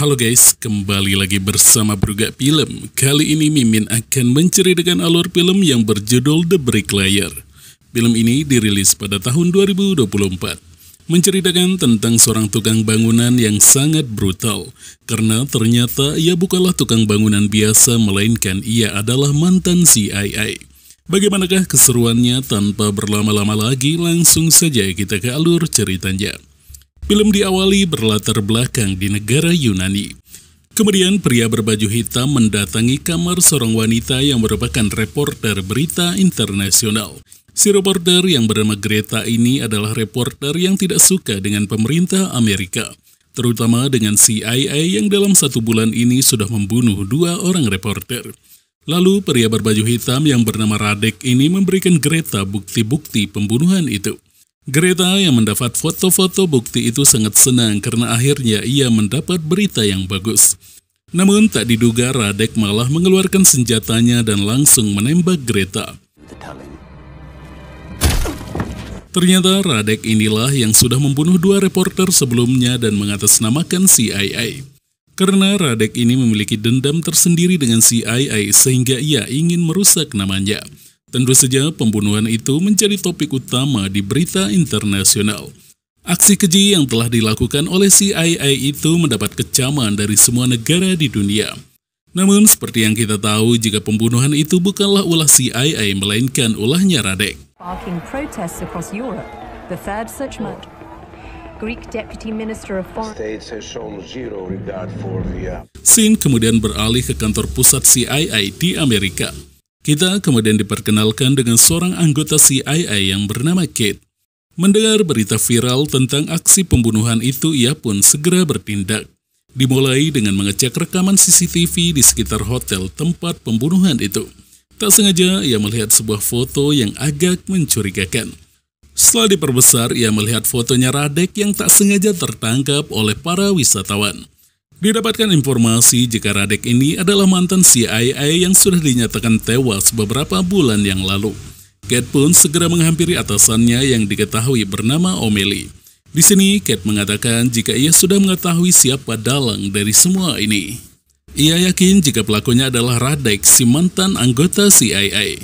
Halo guys, kembali lagi bersama Bruga Film. Kali ini Mimin akan menceritakan alur film yang berjudul The Bricklayer. Film ini dirilis pada tahun 2024. Menceritakan tentang seorang tukang bangunan yang sangat brutal, karena ternyata ia bukanlah tukang bangunan biasa, melainkan ia adalah mantan CIA. Bagaimanakah keseruannya tanpa berlama-lama lagi? Langsung saja kita ke alur ceritanya. Film diawali berlatar belakang di negara Yunani. Kemudian pria berbaju hitam mendatangi kamar seorang wanita yang merupakan reporter berita internasional. Si reporter yang bernama Greta ini adalah reporter yang tidak suka dengan pemerintah Amerika, terutama dengan CIA yang dalam satu bulan ini sudah membunuh dua orang reporter. Lalu pria berbaju hitam yang bernama Radek ini memberikan Greta bukti-bukti pembunuhan itu. Greta yang mendapat foto-foto bukti itu sangat senang karena akhirnya ia mendapat berita yang bagus. Namun tak diduga Radek malah mengeluarkan senjatanya dan langsung menembak Greta. Ternyata Radek inilah yang sudah membunuh dua reporter sebelumnya dan mengatasnamakan CIA. Karena Radek ini memiliki dendam tersendiri dengan CIA sehingga ia ingin merusak namanya. Tentu saja pembunuhan itu menjadi topik utama di berita internasional. Aksi keji yang telah dilakukan oleh CIA itu mendapat kecaman dari semua negara di dunia. Namun seperti yang kita tahu jika pembunuhan itu bukanlah ulah CIA melainkan ulahnya Radek. Greek Sin kemudian beralih ke kantor pusat CIA di Amerika. Kita kemudian diperkenalkan dengan seorang anggota CIA yang bernama Kate. Mendengar berita viral tentang aksi pembunuhan itu, ia pun segera bertindak. Dimulai dengan mengecek rekaman CCTV di sekitar hotel tempat pembunuhan itu. Tak sengaja ia melihat sebuah foto yang agak mencurigakan. Setelah diperbesar, ia melihat fotonya Radek yang tak sengaja tertangkap oleh para wisatawan. Didapatkan informasi jika Radek ini adalah mantan CIA yang sudah dinyatakan tewas beberapa bulan yang lalu. Kate pun segera menghampiri atasannya yang diketahui bernama Omeli. Di sini, Kate mengatakan jika ia sudah mengetahui siapa dalang dari semua ini. Ia yakin jika pelakunya adalah Radek, si mantan anggota CIA.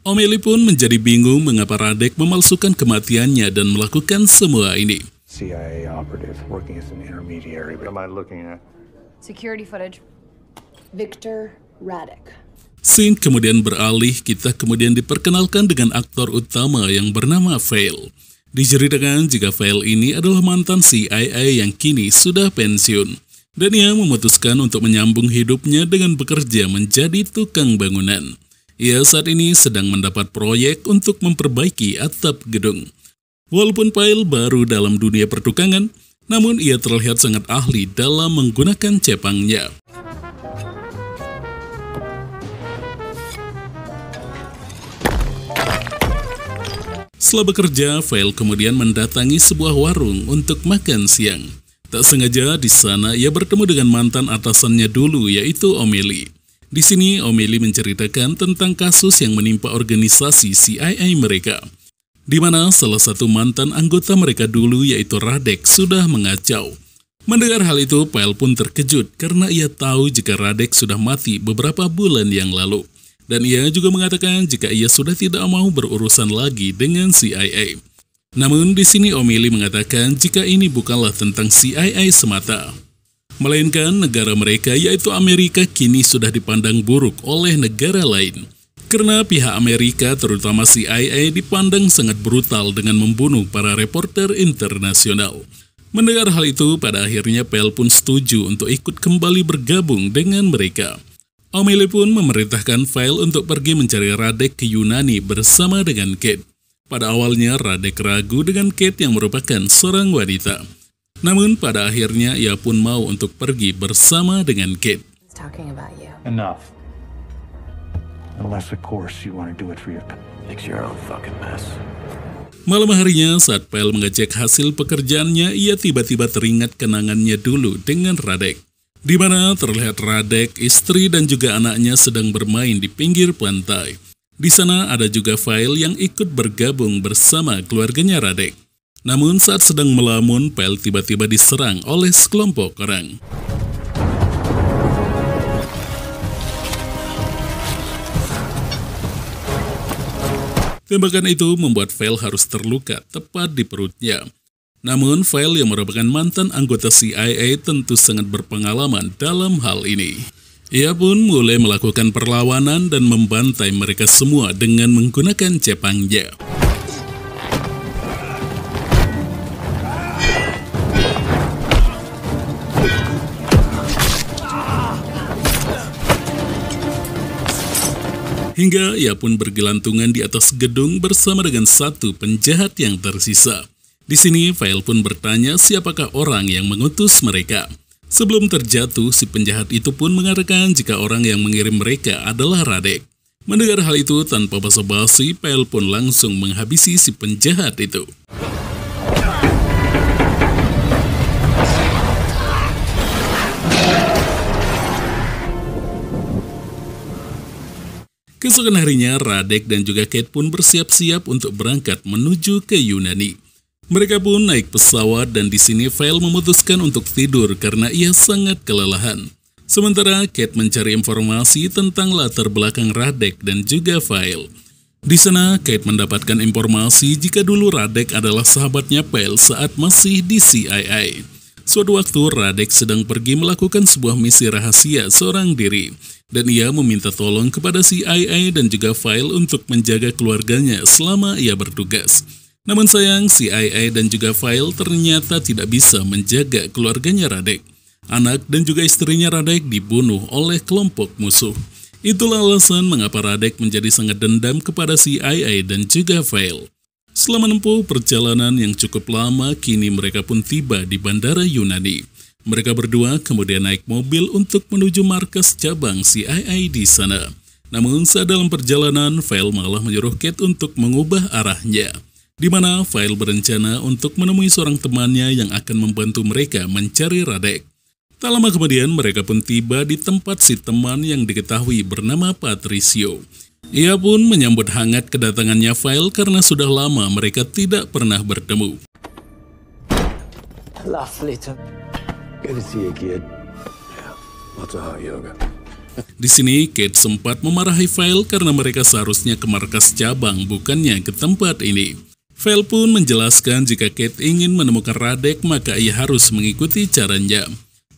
Omeli pun menjadi bingung mengapa Radek memalsukan kematiannya dan melakukan semua ini. CIA operative working as an intermediary. What am I looking at? Security footage. Victor Radek. Scene kemudian beralih, kita kemudian diperkenalkan dengan aktor utama yang bernama Vale. Diceritakan jika Fail ini adalah mantan CIA yang kini sudah pensiun. Dan ia memutuskan untuk menyambung hidupnya dengan bekerja menjadi tukang bangunan. Ia saat ini sedang mendapat proyek untuk memperbaiki atap gedung. Walaupun Pail baru dalam dunia pertukangan, namun ia terlihat sangat ahli dalam menggunakan cepangnya. Setelah bekerja, Fail kemudian mendatangi sebuah warung untuk makan siang. Tak sengaja di sana ia bertemu dengan mantan atasannya dulu yaitu Omeli. Di sini Omeli menceritakan tentang kasus yang menimpa organisasi CIA mereka di mana salah satu mantan anggota mereka dulu yaitu Radek sudah mengacau. Mendengar hal itu, Pael pun terkejut karena ia tahu jika Radek sudah mati beberapa bulan yang lalu. Dan ia juga mengatakan jika ia sudah tidak mau berurusan lagi dengan CIA. Namun di sini Omili mengatakan jika ini bukanlah tentang CIA semata. Melainkan negara mereka yaitu Amerika kini sudah dipandang buruk oleh negara lain karena pihak Amerika terutama CIA dipandang sangat brutal dengan membunuh para reporter internasional. Mendengar hal itu, pada akhirnya Pell pun setuju untuk ikut kembali bergabung dengan mereka. O'Malley pun memerintahkan File untuk pergi mencari Radek ke Yunani bersama dengan Kate. Pada awalnya, Radek ragu dengan Kate yang merupakan seorang wanita. Namun pada akhirnya ia pun mau untuk pergi bersama dengan Kate. Unless, of course, you want to do it for your... your own fucking mess. Malam harinya saat Pel mengecek hasil pekerjaannya, ia tiba-tiba teringat kenangannya dulu dengan Radek. Di mana terlihat Radek, istri dan juga anaknya sedang bermain di pinggir pantai. Di sana ada juga file yang ikut bergabung bersama keluarganya Radek. Namun saat sedang melamun, Pel tiba-tiba diserang oleh sekelompok orang. Tembakan itu membuat Vail harus terluka tepat di perutnya. Namun, Vail yang merupakan mantan anggota CIA tentu sangat berpengalaman dalam hal ini. Ia pun mulai melakukan perlawanan dan membantai mereka semua dengan menggunakan cepangnya. hingga ia pun bergelantungan di atas gedung bersama dengan satu penjahat yang tersisa. Di sini, Fael pun bertanya siapakah orang yang mengutus mereka. Sebelum terjatuh, si penjahat itu pun mengatakan jika orang yang mengirim mereka adalah Radek. Mendengar hal itu, tanpa basa-basi, Fael pun langsung menghabisi si penjahat itu. Keesokan harinya, Radek dan juga Kate pun bersiap-siap untuk berangkat menuju ke Yunani. Mereka pun naik pesawat dan di sini Vail memutuskan untuk tidur karena ia sangat kelelahan. Sementara Kate mencari informasi tentang latar belakang Radek dan juga Vail. Di sana, Kate mendapatkan informasi jika dulu Radek adalah sahabatnya Vail saat masih di CIA. Suatu waktu, Radek sedang pergi melakukan sebuah misi rahasia seorang diri dan ia meminta tolong kepada CIA dan juga file untuk menjaga keluarganya selama ia bertugas. Namun sayang, CIA dan juga file ternyata tidak bisa menjaga keluarganya Radek. Anak dan juga istrinya Radek dibunuh oleh kelompok musuh. Itulah alasan mengapa Radek menjadi sangat dendam kepada CIA dan juga file. Selama menempuh perjalanan yang cukup lama, kini mereka pun tiba di Bandara Yunani. Mereka berdua kemudian naik mobil untuk menuju markas cabang CIA di sana. Namun saat dalam perjalanan, Fail malah menyuruh Kate untuk mengubah arahnya. Di mana Fail berencana untuk menemui seorang temannya yang akan membantu mereka mencari Radek. Tak lama kemudian mereka pun tiba di tempat si teman yang diketahui bernama Patricio. Ia pun menyambut hangat kedatangannya Fail karena sudah lama mereka tidak pernah bertemu. Lovely Good to see you, kid. Yeah, yoga. Ya Di sini, Kate sempat memarahi file karena mereka seharusnya ke markas cabang, bukannya ke tempat ini. File pun menjelaskan jika Kate ingin menemukan Radek, maka ia harus mengikuti caranya.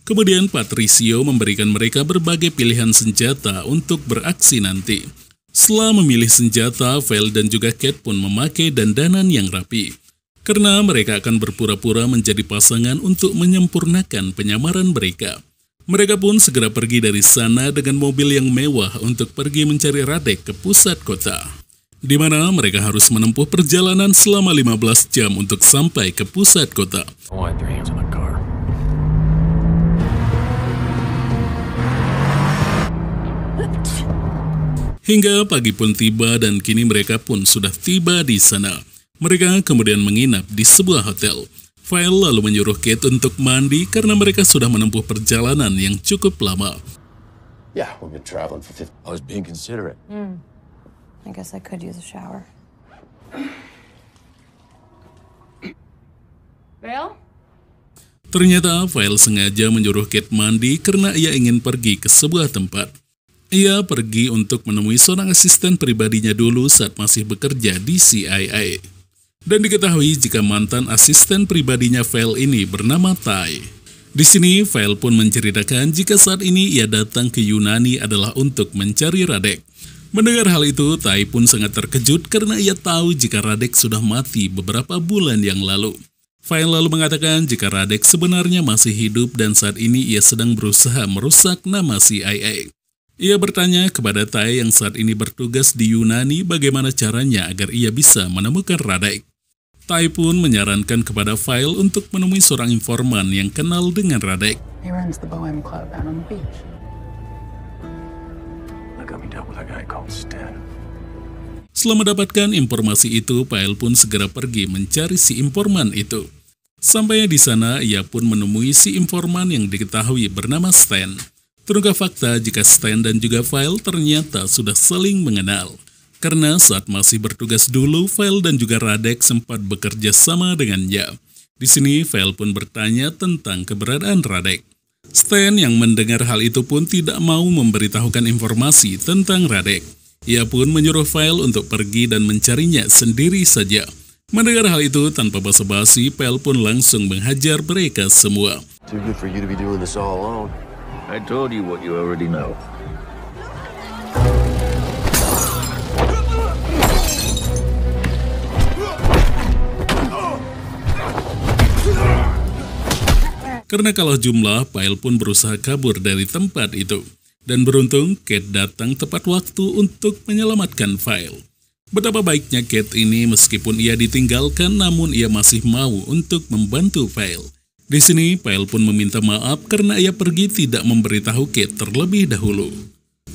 Kemudian Patricio memberikan mereka berbagai pilihan senjata untuk beraksi nanti. Setelah memilih senjata, Vel dan juga Kate pun memakai dandanan yang rapi karena mereka akan berpura-pura menjadi pasangan untuk menyempurnakan penyamaran mereka. Mereka pun segera pergi dari sana dengan mobil yang mewah untuk pergi mencari Radek ke pusat kota. Di mana mereka harus menempuh perjalanan selama 15 jam untuk sampai ke pusat kota. Hingga pagi pun tiba dan kini mereka pun sudah tiba di sana. Mereka kemudian menginap di sebuah hotel. File lalu menyuruh Kate untuk mandi karena mereka sudah menempuh perjalanan yang cukup lama. Yeah, we've been traveling for 50. I was being considerate. Mm. I guess I could use a shower. Vale? Ternyata File sengaja menyuruh Kate mandi karena ia ingin pergi ke sebuah tempat. Ia pergi untuk menemui seorang asisten pribadinya dulu saat masih bekerja di CIA. Dan diketahui jika mantan asisten pribadinya Vel ini bernama Tai. Di sini, Vel pun menceritakan jika saat ini ia datang ke Yunani adalah untuk mencari Radek. Mendengar hal itu, Tai pun sangat terkejut karena ia tahu jika Radek sudah mati beberapa bulan yang lalu. File lalu mengatakan jika Radek sebenarnya masih hidup dan saat ini ia sedang berusaha merusak nama CIA. Ia bertanya kepada Tai yang saat ini bertugas di Yunani bagaimana caranya agar ia bisa menemukan Radek. Tai pun menyarankan kepada File untuk menemui seorang informan yang kenal dengan Radek. Setelah mendapatkan informasi itu, Pael pun segera pergi mencari si informan itu. Sampai di sana, ia pun menemui si informan yang diketahui bernama Stan. Terungkap fakta jika Stan dan juga File ternyata sudah saling mengenal. Karena saat masih bertugas dulu, Vel dan juga Radek sempat bekerja sama dengannya. Di sini, Vel pun bertanya tentang keberadaan Radek. Stan yang mendengar hal itu pun tidak mau memberitahukan informasi tentang Radek. Ia pun menyuruh Vel untuk pergi dan mencarinya sendiri saja. Mendengar hal itu, tanpa basa-basi, Pel pun langsung menghajar mereka semua. Karena kalau jumlah, Pyle pun berusaha kabur dari tempat itu. Dan beruntung, Kate datang tepat waktu untuk menyelamatkan Pyle. Betapa baiknya Kate ini meskipun ia ditinggalkan namun ia masih mau untuk membantu Pyle. Di sini, Pyle pun meminta maaf karena ia pergi tidak memberitahu Kate terlebih dahulu.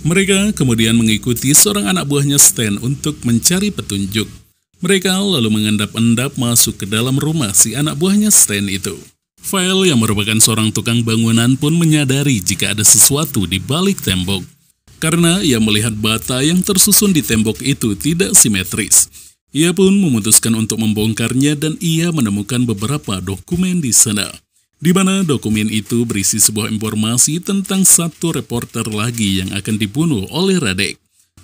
Mereka kemudian mengikuti seorang anak buahnya Stan untuk mencari petunjuk. Mereka lalu mengendap-endap masuk ke dalam rumah si anak buahnya Stan itu. File yang merupakan seorang tukang bangunan pun menyadari jika ada sesuatu di balik tembok. Karena ia melihat bata yang tersusun di tembok itu tidak simetris. Ia pun memutuskan untuk membongkarnya dan ia menemukan beberapa dokumen di sana. Di mana dokumen itu berisi sebuah informasi tentang satu reporter lagi yang akan dibunuh oleh Radek.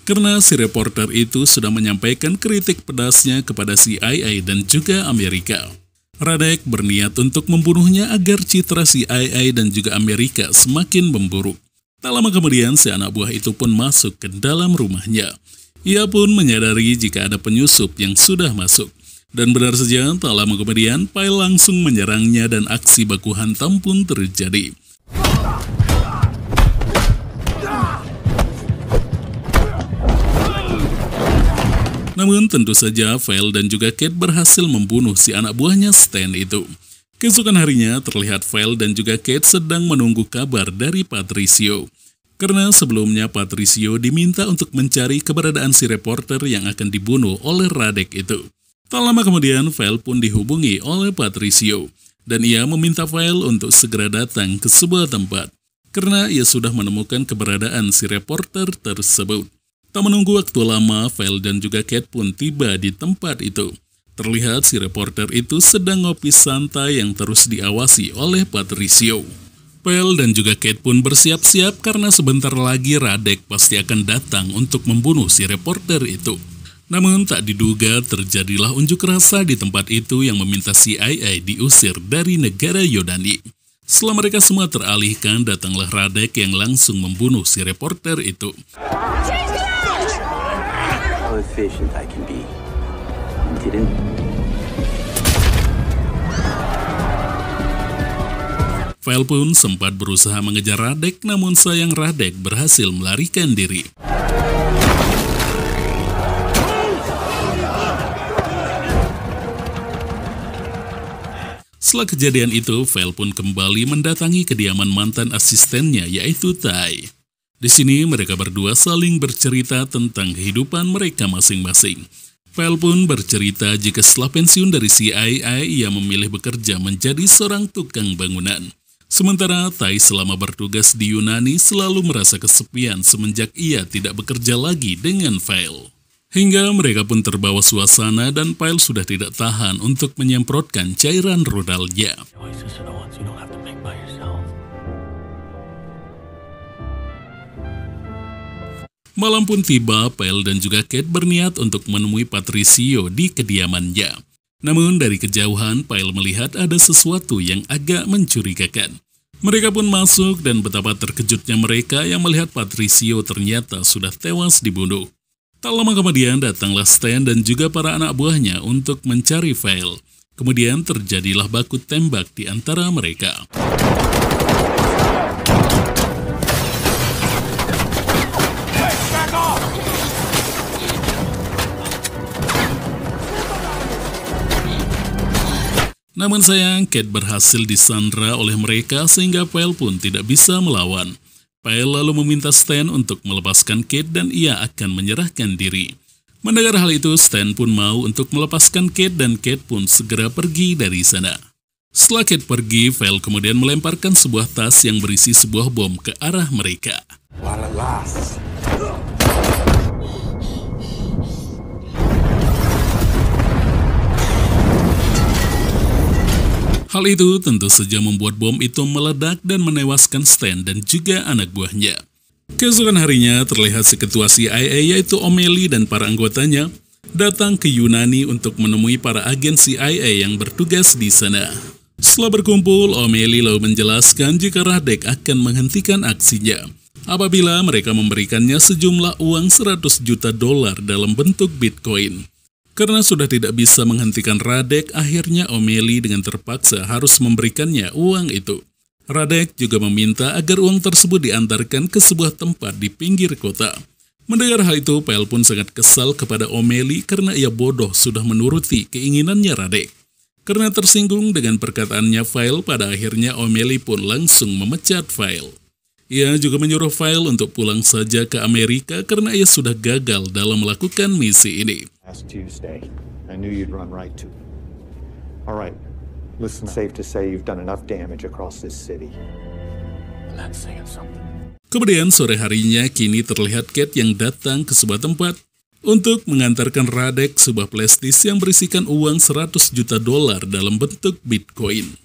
Karena si reporter itu sudah menyampaikan kritik pedasnya kepada CIA dan juga Amerika. Radek berniat untuk membunuhnya agar citra CIA dan juga Amerika semakin memburuk. Tak lama kemudian, si anak buah itu pun masuk ke dalam rumahnya. Ia pun menyadari jika ada penyusup yang sudah masuk. Dan benar saja, tak lama kemudian, Pai langsung menyerangnya dan aksi baku hantam pun terjadi. Namun tentu saja Vale dan juga Kate berhasil membunuh si anak buahnya Stan itu. Keesokan harinya terlihat Vale dan juga Kate sedang menunggu kabar dari Patricio. Karena sebelumnya Patricio diminta untuk mencari keberadaan si reporter yang akan dibunuh oleh Radek itu. Tak lama kemudian, Vale pun dihubungi oleh Patricio. Dan ia meminta Vale untuk segera datang ke sebuah tempat. Karena ia sudah menemukan keberadaan si reporter tersebut. Tak menunggu waktu lama, Val dan juga Kate pun tiba di tempat itu. Terlihat si reporter itu sedang ngopi santai yang terus diawasi oleh Patricio. Pel dan juga Kate pun bersiap-siap karena sebentar lagi Radek pasti akan datang untuk membunuh si reporter itu. Namun tak diduga terjadilah unjuk rasa di tempat itu yang meminta CIA diusir dari negara Yodani. Setelah mereka semua teralihkan, datanglah Radek yang langsung membunuh si reporter itu. Jesus! efficient I can be. Didn't? Vel pun sempat berusaha mengejar Radek, namun sayang Radek berhasil melarikan diri. Setelah kejadian itu, Vel pun kembali mendatangi kediaman mantan asistennya yaitu Tai. Di sini mereka berdua saling bercerita tentang kehidupan mereka masing-masing. Val pun bercerita jika setelah pensiun dari CIA ia memilih bekerja menjadi seorang tukang bangunan. Sementara Tai selama bertugas di Yunani selalu merasa kesepian semenjak ia tidak bekerja lagi dengan Val. Hingga mereka pun terbawa suasana dan Val sudah tidak tahan untuk menyemprotkan cairan rudalnya. Malam pun tiba, Pel dan juga Kate berniat untuk menemui Patricio di kediamannya. Namun dari kejauhan, Pel melihat ada sesuatu yang agak mencurigakan. Mereka pun masuk dan betapa terkejutnya mereka yang melihat Patricio ternyata sudah tewas dibunuh. Tak lama kemudian datanglah Stan dan juga para anak buahnya untuk mencari Fel. Kemudian terjadilah baku tembak di antara mereka. Namun sayang, Kate berhasil disandra oleh mereka sehingga Pyle pun tidak bisa melawan. Pyle lalu meminta Stan untuk melepaskan Kate dan ia akan menyerahkan diri. Mendengar hal itu, Stan pun mau untuk melepaskan Kate dan Kate pun segera pergi dari sana. Setelah Kate pergi, Val kemudian melemparkan sebuah tas yang berisi sebuah bom ke arah mereka. Hal itu tentu saja membuat bom itu meledak dan menewaskan Stan dan juga anak buahnya. Keesokan harinya terlihat seketua CIA yaitu O'Malley dan para anggotanya datang ke Yunani untuk menemui para agen CIA yang bertugas di sana. Setelah berkumpul, O'Malley lalu menjelaskan jika Radek akan menghentikan aksinya apabila mereka memberikannya sejumlah uang 100 juta dolar dalam bentuk Bitcoin. Karena sudah tidak bisa menghentikan Radek, akhirnya Omeli dengan terpaksa harus memberikannya uang itu. Radek juga meminta agar uang tersebut diantarkan ke sebuah tempat di pinggir kota. Mendengar hal itu, Pel pun sangat kesal kepada Omeli karena ia bodoh sudah menuruti keinginannya Radek. Karena tersinggung dengan perkataannya File, pada akhirnya Omeli pun langsung memecat File. Ia juga menyuruh File untuk pulang saja ke Amerika karena ia sudah gagal dalam melakukan misi ini. Kemudian sore harinya kini terlihat Kate yang datang ke sebuah tempat untuk mengantarkan Radek sebuah plastis yang berisikan uang 100 juta dolar dalam bentuk Bitcoin.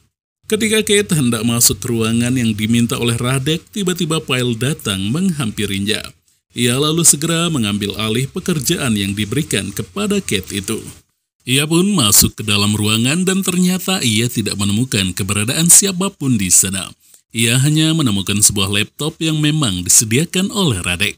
Ketika Kate hendak masuk ke ruangan yang diminta oleh Radek, tiba-tiba Pyle datang menghampirinya. Ia lalu segera mengambil alih pekerjaan yang diberikan kepada Kate itu. Ia pun masuk ke dalam ruangan dan ternyata ia tidak menemukan keberadaan siapapun di sana. Ia hanya menemukan sebuah laptop yang memang disediakan oleh Radek.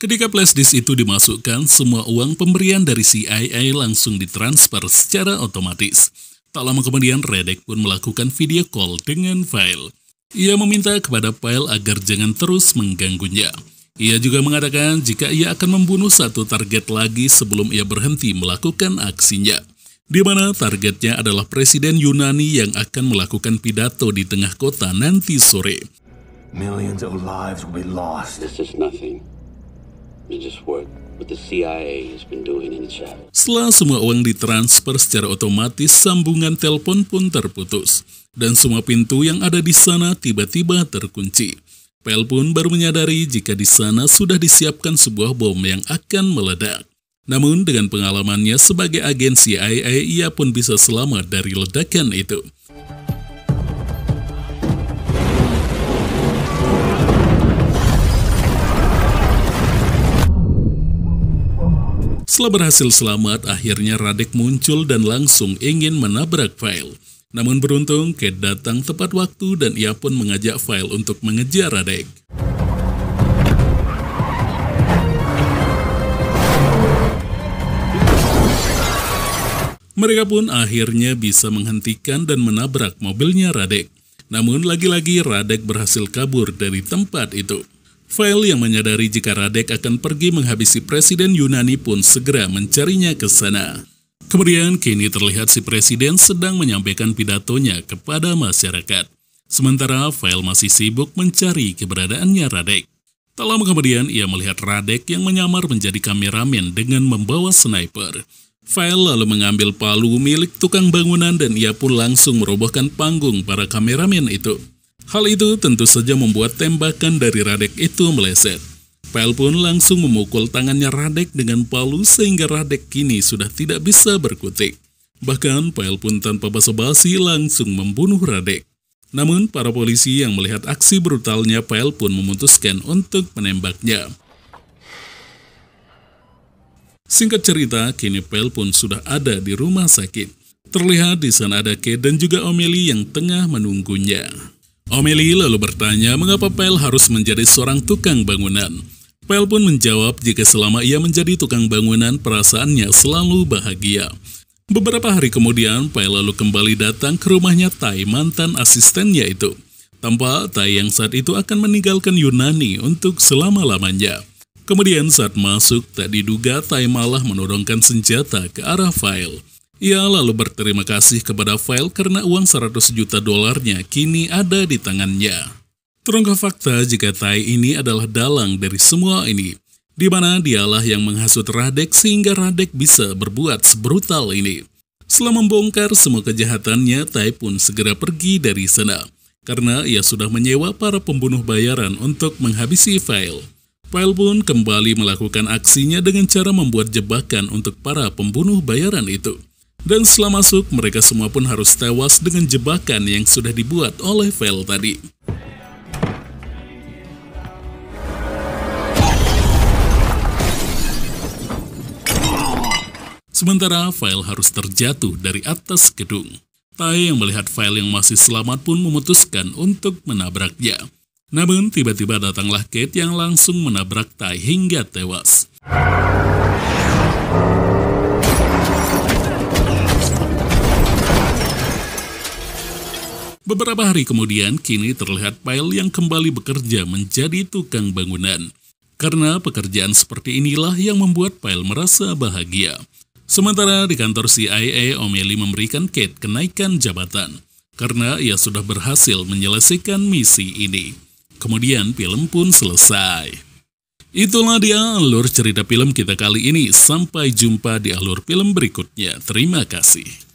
Ketika flashdisk itu dimasukkan, semua uang pemberian dari CIA langsung ditransfer secara otomatis. Tak lama kemudian, Redek pun melakukan video call dengan File. Ia meminta kepada File agar jangan terus mengganggunya. Ia juga mengatakan jika ia akan membunuh satu target lagi sebelum ia berhenti melakukan aksinya. Di mana targetnya adalah Presiden Yunani yang akan melakukan pidato di tengah kota nanti sore. Millions of lives will be lost. This is nothing. Setelah semua uang ditransfer secara otomatis, sambungan telepon pun terputus. Dan semua pintu yang ada di sana tiba-tiba terkunci. Pel pun baru menyadari jika di sana sudah disiapkan sebuah bom yang akan meledak. Namun dengan pengalamannya sebagai agen CIA, ia pun bisa selamat dari ledakan itu. Setelah berhasil selamat, akhirnya Radek muncul dan langsung ingin menabrak file. Namun beruntung, Kate datang tepat waktu dan ia pun mengajak file untuk mengejar Radek. Mereka pun akhirnya bisa menghentikan dan menabrak mobilnya Radek. Namun lagi-lagi Radek berhasil kabur dari tempat itu. Fael yang menyadari jika Radek akan pergi menghabisi Presiden Yunani pun segera mencarinya ke sana. Kemudian kini terlihat si Presiden sedang menyampaikan pidatonya kepada masyarakat. Sementara Fael masih sibuk mencari keberadaannya Radek. Tak lama kemudian ia melihat Radek yang menyamar menjadi kameramen dengan membawa sniper. Fael lalu mengambil palu milik tukang bangunan dan ia pun langsung merobohkan panggung para kameramen itu. Hal itu tentu saja membuat tembakan dari Radek itu meleset. Pel pun langsung memukul tangannya Radek dengan palu sehingga Radek kini sudah tidak bisa berkutik. Bahkan Pel pun tanpa basa-basi langsung membunuh Radek. Namun para polisi yang melihat aksi brutalnya Pel pun memutuskan untuk menembaknya. Singkat cerita, kini Pel pun sudah ada di rumah sakit. Terlihat di sana ada Kate dan juga Omeli yang tengah menunggunya. Omeli lalu bertanya mengapa Pel harus menjadi seorang tukang bangunan. Pel pun menjawab jika selama ia menjadi tukang bangunan perasaannya selalu bahagia. Beberapa hari kemudian, Pel lalu kembali datang ke rumahnya Tai mantan asistennya itu. Tampak Tai yang saat itu akan meninggalkan Yunani untuk selama-lamanya. Kemudian saat masuk, tak diduga Tai malah menodongkan senjata ke arah File. Ia lalu berterima kasih kepada File karena uang 100 juta dolarnya kini ada di tangannya. Terungkap fakta jika Tai ini adalah dalang dari semua ini, di mana dialah yang menghasut Radek sehingga Radek bisa berbuat sebrutal ini. Setelah membongkar semua kejahatannya, Tai pun segera pergi dari sana, karena ia sudah menyewa para pembunuh bayaran untuk menghabisi File. File pun kembali melakukan aksinya dengan cara membuat jebakan untuk para pembunuh bayaran itu. Dan setelah masuk, mereka semua pun harus tewas dengan jebakan yang sudah dibuat oleh Vel tadi. Sementara File harus terjatuh dari atas gedung. Tai yang melihat File yang masih selamat pun memutuskan untuk menabraknya. Namun tiba-tiba datanglah Kate yang langsung menabrak Tai hingga tewas. Beberapa hari kemudian, kini terlihat Pyle yang kembali bekerja menjadi tukang bangunan. Karena pekerjaan seperti inilah yang membuat Pyle merasa bahagia. Sementara di kantor CIA, O'Malley memberikan Kate kenaikan jabatan karena ia sudah berhasil menyelesaikan misi ini. Kemudian film pun selesai. Itulah dia alur cerita film kita kali ini. Sampai jumpa di alur film berikutnya. Terima kasih.